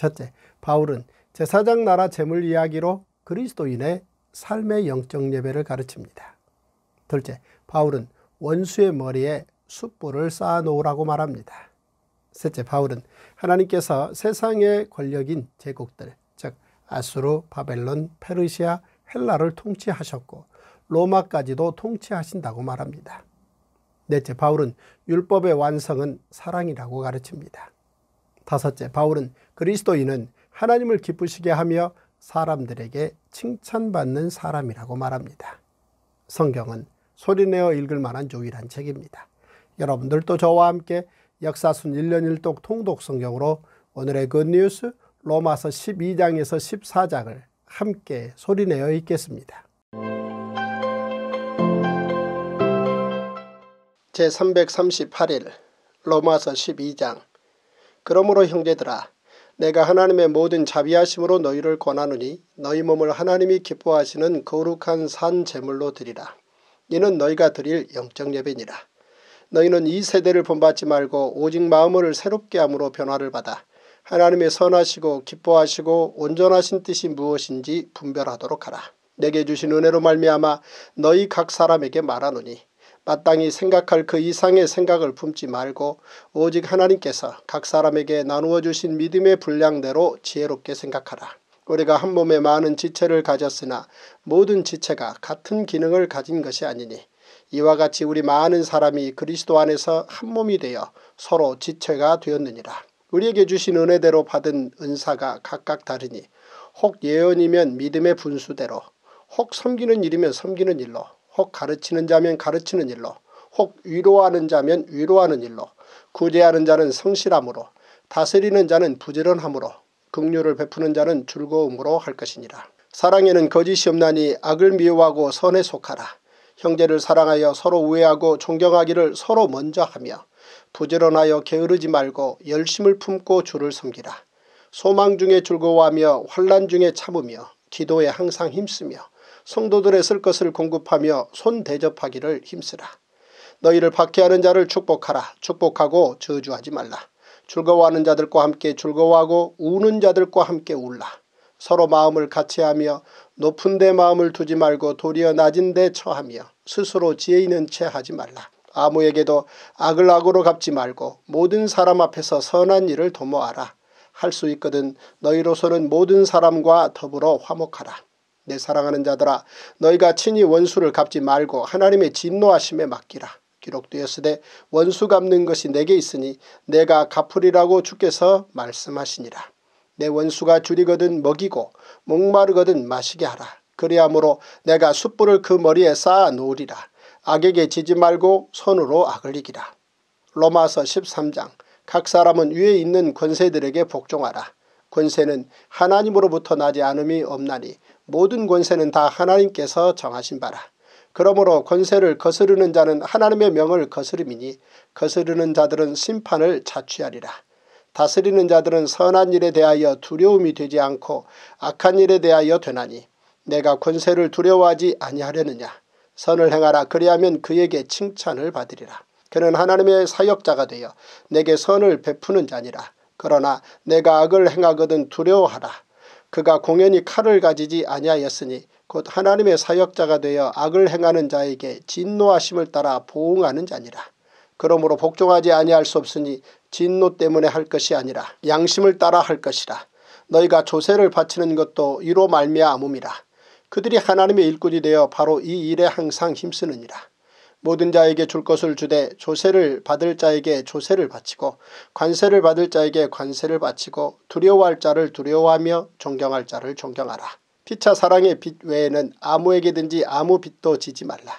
첫째, 바울은 제사장 나라 재물 이야기로 그리스도인의 삶의 영적 예배를 가르칩니다. 둘째, 바울은 원수의 머리에 숯불을 쌓아놓으라고 말합니다. 셋째, 바울은 하나님께서 세상의 권력인 제국들, 즉 아수르, 바벨론, 페르시아, 헬라를 통치하셨고 로마까지도 통치하신다고 말합니다. 넷째, 바울은 율법의 완성은 사랑이라고 가르칩니다. 다섯째, 바울은 그리스도인은 하나님을 기쁘시게 하며 사람들에게 칭찬받는 사람이라고 말합니다. 성경은 소리내어 읽을 만한 유일한 책입니다. 여러분들도 저와 함께 역사순 1년 1독 통독 성경으로 오늘의 굿뉴스 로마서 12장에서 14장을 함께 소리내어 읽겠습니다. 제338일 로마서 12장 그러므로 형제들아 내가 하나님의 모든 자비하심으로 너희를 권하노니 너희 몸을 하나님이 기뻐하시는 거룩한 산 제물로 드리라. 이는 너희가 드릴 영적 예배니라. 너희는 이 세대를 본받지 말고 오직 마음을 새롭게 함으로 변화를 받아 하나님의 선하시고 기뻐하시고 온전하신 뜻이 무엇인지 분별하도록 하라. 내게 주신 은혜로 말미암아 너희 각 사람에게 말하노니 마땅히 생각할 그 이상의 생각을 품지 말고 오직 하나님께서 각 사람에게 나누어 주신 믿음의 분량대로 지혜롭게 생각하라. 우리가 한 몸에 많은 지체를 가졌으나 모든 지체가 같은 기능을 가진 것이 아니니 이와 같이 우리 많은 사람이 그리스도 안에서 한 몸이 되어 서로 지체가 되었느니라. 우리에게 주신 은혜대로 받은 은사가 각각 다르니 혹 예언이면 믿음의 분수대로 혹 섬기는 일이면 섬기는 일로 혹 가르치는 자면 가르치는 일로 혹 위로하는 자면 위로하는 일로 구제하는 자는 성실함으로 다스리는 자는 부지런함으로 긍휼을 베푸는 자는 즐거움으로 할 것이니라. 사랑에는 거짓이 없나니 악을 미워하고 선에 속하라. 형제를 사랑하여 서로 우애하고 존경하기를 서로 먼저 하며 부지런하여 게으르지 말고 열심을 품고 주를 섬기라. 소망 중에 즐거워하며 환란 중에 참으며 기도에 항상 힘쓰며 성도들의 쓸 것을 공급하며 손 대접하기를 힘쓰라. 너희를 박해하는 자를 축복하라. 축복하고 저주하지 말라. 즐거워하는 자들과 함께 즐거워하고 우는 자들과 함께 울라. 서로 마음을 같이하며 높은 데 마음을 두지 말고 도리어 낮은 데 처하며 스스로 지혜 있는 채 하지 말라. 아무에게도 악을 악으로 갚지 말고 모든 사람 앞에서 선한 일을 도모하라. 할 수 있거든 너희로서는 모든 사람과 더불어 화목하라. 내 사랑하는 자들아 너희가 친히 원수를 갚지 말고 하나님의 진노하심에 맡기라. 기록되었으되 원수 갚는 것이 내게 있으니 내가 갚으리라고 주께서 말씀하시니라. 내 원수가 줄이거든 먹이고 목마르거든 마시게 하라. 그리하므로 내가 숯불을 그 머리에 쌓아 놓으리라. 악에게 지지 말고 손으로 악을 이기라. 로마서 13장 각 사람은 위에 있는 권세들에게 복종하라. 권세는 하나님으로부터 나지 않음이 없나니 모든 권세는 다 하나님께서 정하신 바라. 그러므로 권세를 거스르는 자는 하나님의 명을 거스름이니 거스르는 자들은 심판을 자취하리라. 다스리는 자들은 선한 일에 대하여 두려움이 되지 않고 악한 일에 대하여 되나니 내가 권세를 두려워하지 아니하려느냐. 선을 행하라 그리하면 그에게 칭찬을 받으리라. 그는 하나님의 사역자가 되어 내게 선을 베푸는 자니라. 그러나 내가 악을 행하거든 두려워하라. 그가 공연히 칼을 가지지 아니하였으니 곧 하나님의 사역자가 되어 악을 행하는 자에게 진노하심을 따라 보응하는 자니라. 그러므로 복종하지 아니할 수 없으니 진노 때문에 할 것이 아니라 양심을 따라 할 것이라. 너희가 조세를 바치는 것도 이로 말미암음이라. 그들이 하나님의 일꾼이 되어 바로 이 일에 항상 힘쓰느니라. 모든 자에게 줄 것을 주되 조세를 받을 자에게 조세를 바치고 관세를 받을 자에게 관세를 바치고 두려워할 자를 두려워하며 존경할 자를 존경하라. 피차 사랑의 빛 외에는 아무에게든지 아무 빛도 지지 말라.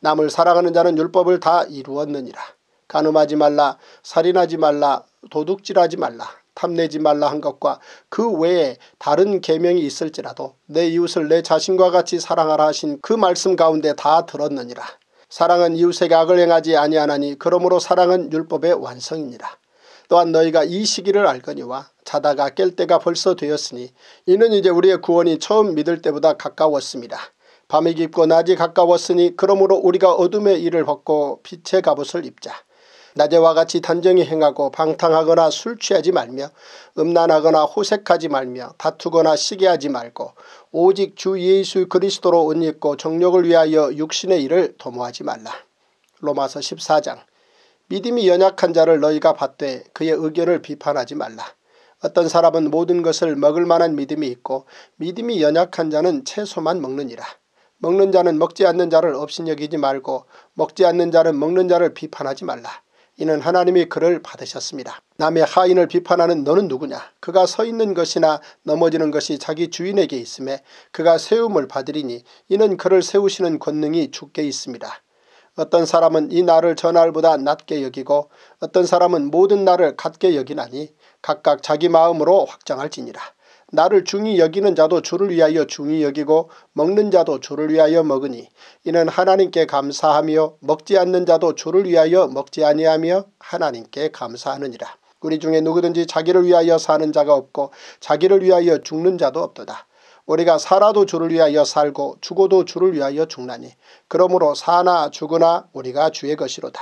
남을 사랑하는 자는 율법을 다 이루었느니라. 간음하지 말라, 살인하지 말라, 도둑질하지 말라, 탐내지 말라 한 것과 그 외에 다른 계명이 있을지라도 내 이웃을 내 자신과 같이 사랑하라 하신 그 말씀 가운데 다 들었느니라. 사랑은 이웃에게 악을 행하지 아니하나니 그러므로 사랑은 율법의 완성입니다. 또한 너희가 이 시기를 알거니와 자다가 깰 때가 벌써 되었으니 이는 이제 우리의 구원이 처음 믿을 때보다 가까웠습니다. 밤이 깊고 낮이 가까웠으니 그러므로 우리가 어둠의 일을 벗고 빛의 갑옷을 입자. 낮에와 같이 단정히 행하고 방탕하거나 술 취하지 말며 음란하거나 호색하지 말며 다투거나 시기하지 말고 오직 주 예수 그리스도로 은 입고 정력을 위하여 육신의 일을 도모하지 말라. 로마서 14장 믿음이 연약한 자를 너희가 봤되 그의 의견을 비판하지 말라. 어떤 사람은 모든 것을 먹을 만한 믿음이 있고 믿음이 연약한 자는 채소만 먹느니라. 먹는 자는 먹지 않는 자를 업신여기지 말고 먹지 않는 자는 먹는 자를 비판하지 말라. 이는 하나님이 그를 받으셨습니다. 남의 하인을 비판하는 너는 누구냐 그가 서 있는 것이나 넘어지는 것이 자기 주인에게 있음에 그가 세움을 받으리니 이는 그를 세우시는 권능이 주께 있습니다. 어떤 사람은 이 날을 전날보다 낮게 여기고 어떤 사람은 모든 날을 같게 여기나니 각각 자기 마음으로 확정할지니라. 나를 중히 여기는 자도 주를 위하여 중히 여기고 먹는 자도 주를 위하여 먹으니 이는 하나님께 감사하며 먹지 않는 자도 주를 위하여 먹지 아니하며 하나님께 감사하느니라. 우리 중에 누구든지 자기를 위하여 사는 자가 없고 자기를 위하여 죽는 자도 없도다. 우리가 살아도 주를 위하여 살고 죽어도 주를 위하여 죽나니 그러므로 사나 죽으나 우리가 주의 것이로다.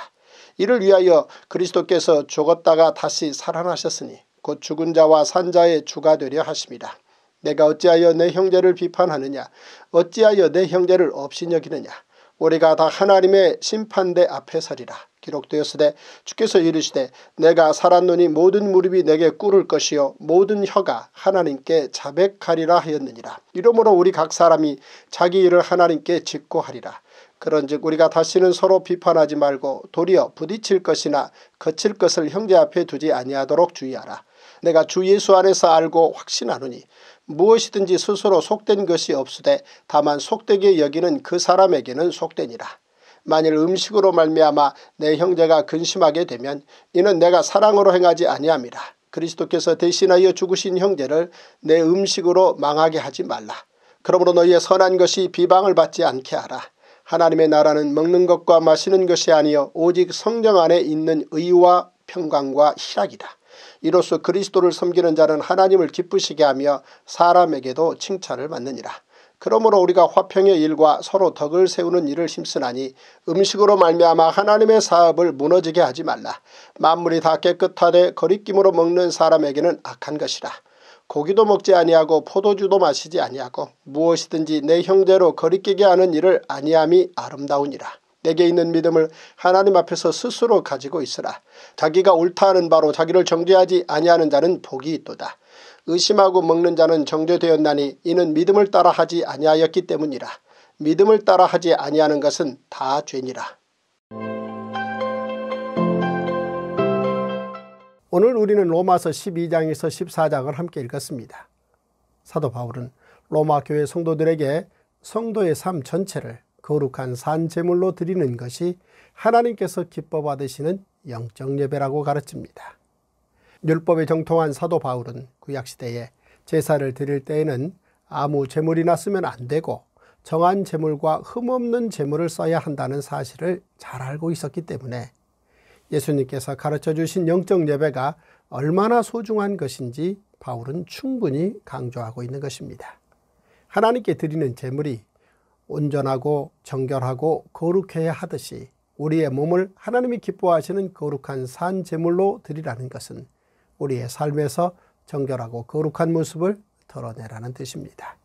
이를 위하여 그리스도께서 죽었다가 다시 살아나셨으니 곧 죽은 자와 산자의 주가 되려 하십니다. 내가 어찌하여 내 형제를 비판하느냐 어찌하여 내 형제를 업신여기느냐 우리가 다 하나님의 심판대 앞에 서리라 기록되었으되 주께서 이르시되 내가 살았노니 모든 무릎이 내게 꿇을 것이요 모든 혀가 하나님께 자백하리라 하였느니라 이러므로 우리 각 사람이 자기 일을 하나님께 직고하리라 그런즉 우리가 다시는 서로 비판하지 말고 도리어 부딪칠 것이나 거칠 것을 형제 앞에 두지 아니하도록 주의하라. 내가 주 예수 안에서 알고 확신하노니 무엇이든지 스스로 속된 것이 없으되 다만 속되게 여기는 그 사람에게는 속되니라. 만일 음식으로 말미암아 내 형제가 근심하게 되면 이는 내가 사랑으로 행하지 아니함이라. 그리스도께서 대신하여 죽으신 형제를 내 음식으로 망하게 하지 말라. 그러므로 너희의 선한 것이 비방을 받지 않게 하라. 하나님의 나라는 먹는 것과 마시는 것이 아니요 오직 성령 안에 있는 의와 평강과 희락이다. 이로써 그리스도를 섬기는 자는 하나님을 기쁘시게 하며 사람에게도 칭찬을 받느니라. 그러므로 우리가 화평의 일과 서로 덕을 세우는 일을 힘쓰나니 음식으로 말미암아 하나님의 사업을 무너지게 하지 말라. 만물이 다 깨끗하되 거리낌으로 먹는 사람에게는 악한 것이라. 고기도 먹지 아니하고 포도주도 마시지 아니하고 무엇이든지 내 형제로 거리끼게 하는 일을 아니함이 아름다우니라. 내게 있는 믿음을 하나님 앞에서 스스로 가지고 있으라. 자기가 옳다 는 바로 자기를 정죄하지 아니하는 자는 복이 있도다. 의심하고 먹는 자는 정죄되었나니 이는 믿음을 따라 하지 아니하였기 때문이라. 믿음을 따라 하지 아니하는 것은 다 죄니라. 오늘 우리는 로마서 12장에서 14장을 함께 읽었습니다. 사도 바울은 로마 교회 성도들에게 성도의 삶 전체를 거룩한 산 제물로 드리는 것이 하나님께서 기뻐 받으시는 영적 예배라고 가르칩니다. 율법에 정통한 사도 바울은 구약 시대에 제사를 드릴 때에는 아무 제물이나 쓰면 안 되고 정한 제물과 흠없는 제물을 써야 한다는 사실을 잘 알고 있었기 때문에 예수님께서 가르쳐 주신 영적 예배가 얼마나 소중한 것인지 바울은 충분히 강조하고 있는 것입니다. 하나님께 드리는 제물이 온전하고 정결하고 거룩해야 하듯이 우리의 몸을 하나님이 기뻐하시는 거룩한 산 제물로 드리라는 것은 우리의 삶에서 정결하고 거룩한 모습을 드러내라는 뜻입니다.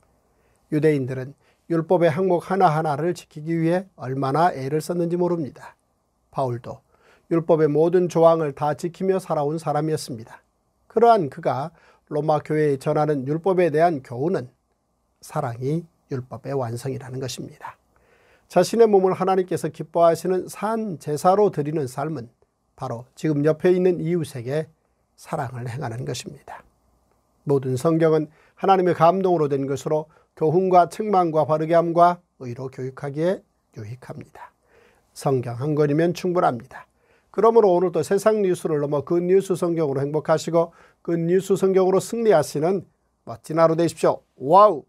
유대인들은 율법의 항목 하나하나를 지키기 위해 얼마나 애를 썼는지 모릅니다. 바울도 율법의 모든 조항을 다 지키며 살아온 사람이었습니다. 그러한 그가 로마 교회에 전하는 율법에 대한 교훈은 사랑이 율법의 완성이라는 것입니다. 자신의 몸을 하나님께서 기뻐하시는 산 제사로 드리는 삶은 바로 지금 옆에 있는 이웃에게 사랑을 행하는 것입니다. 모든 성경은 하나님의 감동으로 된 것으로 교훈과 책망과 바르게함과 의로 교육하기에 유익합니다. 성경 한 권이면 충분합니다. 그러므로 오늘도 세상 뉴스를 넘어 그 뉴스 성경으로 행복하시고 그 뉴스 성경으로 승리하시는 멋진 하루 되십시오. 와우!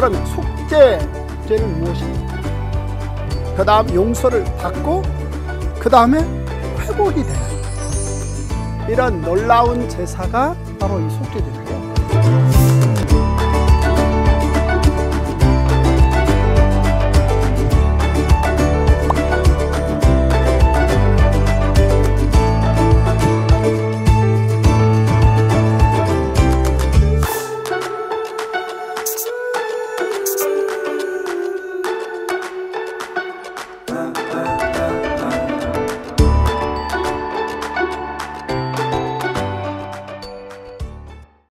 그럼 속죄죄는 무엇입니그 다음 용서를 받고 그 다음에 회복이 되는 이런 놀라운 제사가 바로 이 속죄제인데요.